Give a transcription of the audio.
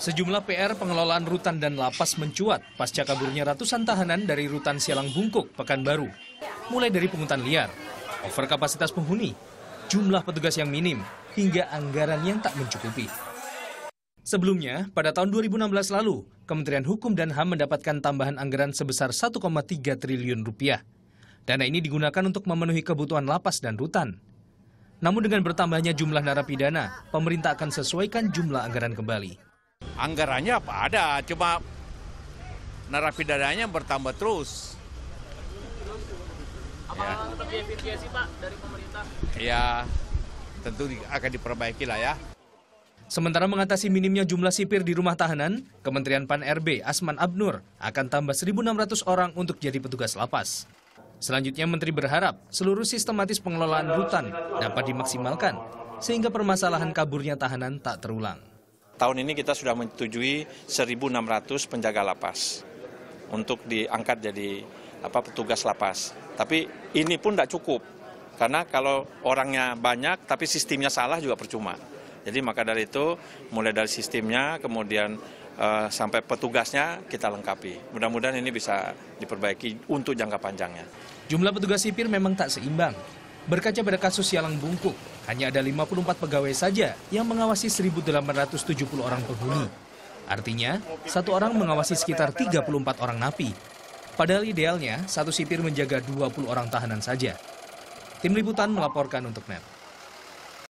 Sejumlah PR pengelolaan rutan dan lapas mencuat pasca kaburnya ratusan tahanan dari rutan Sialang Bungkuk, Pekanbaru. Mulai dari pungutan liar, overkapasitas penghuni, jumlah petugas yang minim, hingga anggaran yang tak mencukupi. Sebelumnya, pada tahun 2016 lalu, Kementerian Hukum dan HAM mendapatkan tambahan anggaran sebesar 1,3 triliun rupiah. Dana ini digunakan untuk memenuhi kebutuhan lapas dan rutan. Namun dengan bertambahnya jumlah narapidana, pemerintah akan sesuaikan jumlah anggaran kembali anggarannya apa ada, cuma narapidananya bertambah terus. Apa ya. lebih efisiensi Pak dari pemerintah? Ya, tentu akan diperbaiki lah ya. Sementara mengatasi minimnya jumlah sipir di rumah tahanan, Kementerian Pan-RB Asman Abnur akan tambah 1.600 orang untuk jadi petugas lapas. Selanjutnya Menteri berharap seluruh sistematis pengelolaan rutan dapat dimaksimalkan sehingga permasalahan kaburnya tahanan tak terulang tahun ini kita sudah menyetujui 1.600 penjaga lapas untuk diangkat jadi apa petugas lapas. Tapi ini pun tidak cukup karena kalau orangnya banyak tapi sistemnya salah juga percuma. Jadi maka dari itu mulai dari sistemnya kemudian uh, sampai petugasnya kita lengkapi. Mudah-mudahan ini bisa diperbaiki untuk jangka panjangnya. Jumlah petugas sipir memang tak seimbang. Berkaca pada kasus Yalang Bungkuk, hanya ada 54 pegawai saja yang mengawasi 1.870 orang penghuni. Artinya, satu orang mengawasi sekitar 34 orang napi. Padahal idealnya, satu sipir menjaga 20 orang tahanan saja. Tim Liputan melaporkan untuk NET.